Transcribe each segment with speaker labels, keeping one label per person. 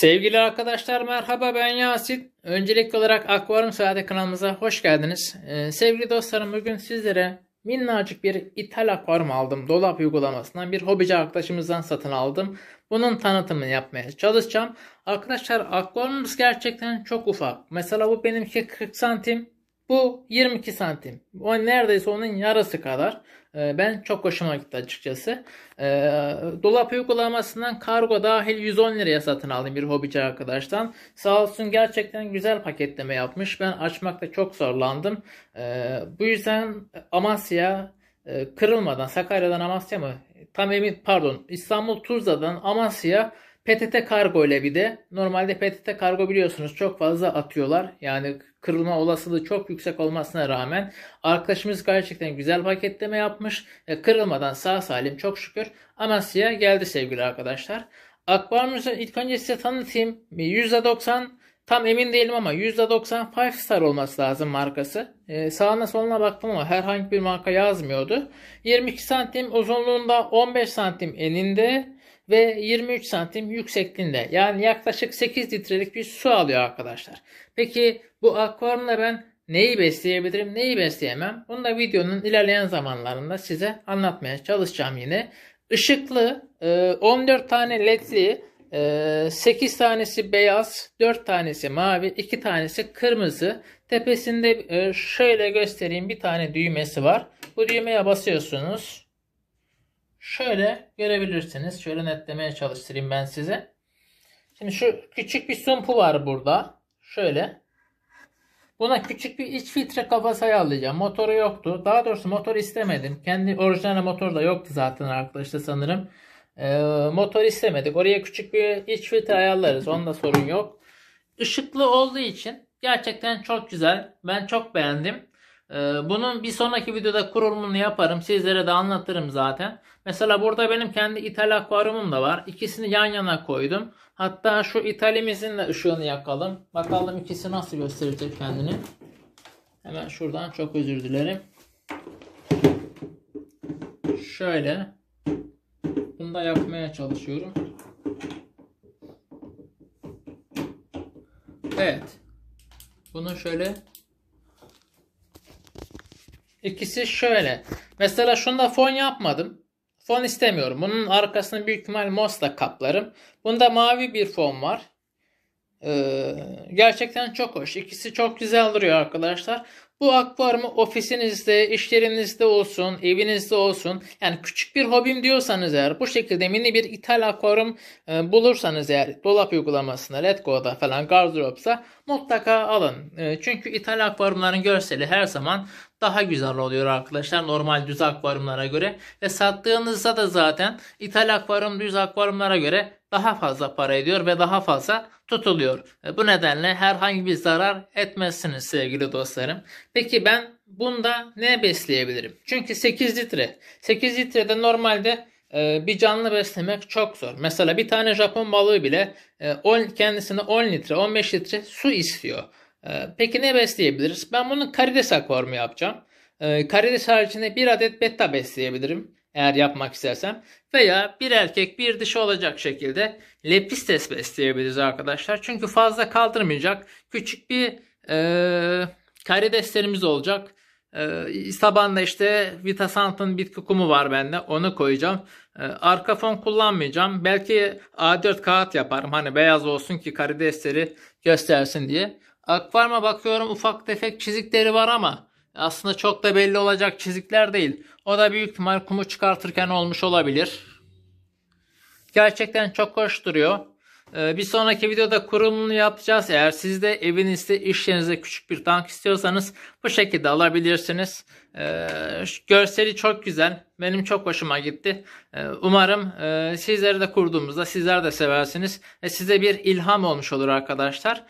Speaker 1: Sevgili arkadaşlar merhaba ben Yasin. Öncelikli olarak Akvaryum Saati kanalımıza hoş geldiniz. Ee, sevgili dostlarım bugün sizlere minnacık bir ithal akvaryum aldım. Dolap uygulamasından bir hobici arkadaşımızdan satın aldım. Bunun tanıtımını yapmaya çalışacağım. Arkadaşlar akvaryumumuz gerçekten çok ufak. Mesela bu benimki 40 santim. Bu 22 santim. O neredeyse onun yarısı kadar. E, ben çok hoşuma gitti açıkçası. E, dolap uygulamasından kargo dahil 110 liraya satın aldım bir hobici arkadaştan. Sağ olsun gerçekten güzel paketleme yapmış. Ben açmakta çok zorlandım. E, bu yüzden Amasya e, kırılmadan Sakarya'dan Amasya mı? Tam emin pardon İstanbul Tuzla'dan Amasya PTT kargo ile bir de normalde PTT kargo biliyorsunuz çok fazla atıyorlar. Yani kırılma olasılığı çok yüksek olmasına rağmen arkadaşımız gerçekten güzel paketleme yapmış. E, kırılmadan sağ salim çok şükür Amasya'ya geldi sevgili arkadaşlar. Akvaryumuzu ilk önce size tanıtayım. %90 tam emin değilim ama %90 5 star olması lazım markası. Ee, sağına soluna baktım ama herhangi bir marka yazmıyordu. 22 santim uzunluğunda 15 santim eninde ve 23 santim yüksekliğinde. Yani yaklaşık 8 litrelik bir su alıyor arkadaşlar. Peki bu akvaryumla ben neyi besleyebilirim, neyi besleyemem? Bunu da videonun ilerleyen zamanlarında size anlatmaya çalışacağım yine. Işıklı, 14 e, tane ledli, 8 e, tanesi beyaz, 4 tanesi mavi, 2 tanesi kırmızı. Tepesinde e, şöyle göstereyim bir tane düğmesi var. Bu düğmeye basıyorsunuz. Şöyle görebilirsiniz. Şöyle netlemeye çalıştırayım ben size. Şimdi şu küçük bir sumpu var burada. Şöyle. Buna küçük bir iç filtre kafası ayarlayacağım. Motoru yoktu. Daha doğrusu motor istemedim. Kendi orijinal motor da yoktu zaten arkadaşlar sanırım. Ee, motor istemedik. Oraya küçük bir iç filtre ayarlarız. Onda sorun yok. Işıklı olduğu için gerçekten çok güzel. Ben çok beğendim. Ee, bunun bir sonraki videoda kurulumunu yaparım. Sizlere de anlatırım zaten. Mesela burada benim kendi ithal akvaryumum da var. İkisini yan yana koydum. Hatta şu ithalimizin de ışığını yakalım. Bakalım ikisi nasıl gösterecek kendini. Hemen şuradan çok özür dilerim. Şöyle. Bunu da yapmaya çalışıyorum. Evet. Bunu şöyle İkisi şöyle. Mesela şunda fon yapmadım. Fon istemiyorum. Bunun arkasını büyük ihtimal mosla kaplarım. Bunda mavi bir fon var. Ee, gerçekten çok hoş. İkisi çok güzel duruyor arkadaşlar. Bu akvaryumu ofisinizde, işlerinizde olsun, evinizde olsun. Yani küçük bir hobim diyorsanız eğer bu şekilde mini bir ithal akvaryum e, bulursanız eğer dolap uygulamasında, Letgo'da falan gardıropsa mutlaka alın. E, çünkü ithal akvaryumların görseli her zaman daha güzel oluyor arkadaşlar normal düz akvaryumlara göre. Ve sattığınızda da zaten ithal akvaryum düz akvaryumlara göre daha fazla para ediyor ve daha fazla tutuluyor. E, bu nedenle herhangi bir zarar etmezsiniz sevgili dostlarım. Peki ben bunda ne besleyebilirim? Çünkü 8 litre. 8 litrede normalde e, bir canlı beslemek çok zor. Mesela bir tane Japon balığı bile e, kendisine 10 litre 15 litre su istiyor. Ee, peki ne besleyebiliriz? Ben bunun karides akvaryumu yapacağım. Ee, karides haricinde bir adet betta besleyebilirim eğer yapmak istersem. Veya bir erkek bir dişi olacak şekilde lepistes besleyebiliriz arkadaşlar. Çünkü fazla kaldırmayacak küçük bir e, karideslerimiz olacak. E, tabanda işte Vitasant'ın bitki kumu var bende onu koyacağım. E, arka fon kullanmayacağım. Belki A4 kağıt yaparım hani beyaz olsun ki karidesleri göstersin diye. Akvaryuma bakıyorum ufak tefek çizikleri var ama aslında çok da belli olacak çizikler değil. O da büyük ihtimal kumu çıkartırken olmuş olabilir. Gerçekten çok hoş duruyor. Ee, bir sonraki videoda kurulumunu yapacağız. Eğer siz de evinizde, iş yerinizde küçük bir tank istiyorsanız bu şekilde alabilirsiniz. Ee, görseli çok güzel. Benim çok hoşuma gitti. Ee, umarım e, sizleri de kurduğumuzda sizler de seversiniz. Size bir ilham olmuş olur arkadaşlar.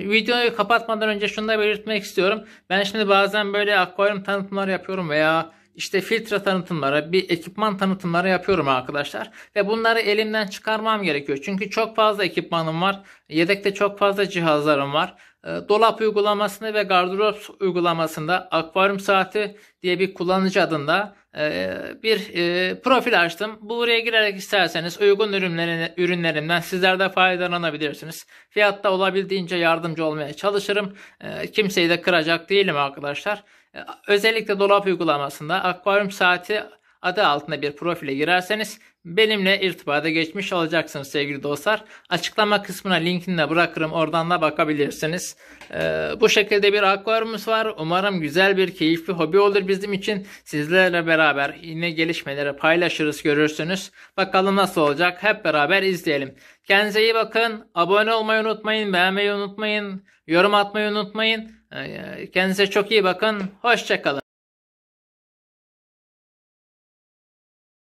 Speaker 1: Videoyu kapatmadan önce şunu da belirtmek istiyorum. Ben şimdi bazen böyle akvaryum tanıtımlar yapıyorum veya işte filtre tanıtımları, bir ekipman tanıtımları yapıyorum arkadaşlar. Ve bunları elimden çıkarmam gerekiyor. Çünkü çok fazla ekipmanım var. Yedekte çok fazla cihazlarım var. Ee, dolap uygulamasını ve gardırop uygulamasında akvaryum saati diye bir kullanıcı adında e, bir e, profil açtım. Bu Buraya girerek isterseniz uygun ürünlerimden sizler de faydalanabilirsiniz. Fiyatta olabildiğince yardımcı olmaya çalışırım. Ee, kimseyi de kıracak değilim arkadaşlar. E, özellikle dolap uygulamasında akvaryum saati adı altında bir profile girerseniz Benimle irtibata geçmiş olacaksınız sevgili dostlar. Açıklama kısmına linkini de bırakırım. Oradan da bakabilirsiniz. Ee, bu şekilde bir akvaryumumuz var. Umarım güzel bir keyifli hobi olur bizim için. Sizlerle beraber yine gelişmeleri paylaşırız görürsünüz. Bakalım nasıl olacak. Hep beraber izleyelim. Kendinize iyi bakın. Abone olmayı unutmayın. Beğenmeyi unutmayın. Yorum atmayı unutmayın. Ee, kendinize çok iyi bakın. Hoşçakalın.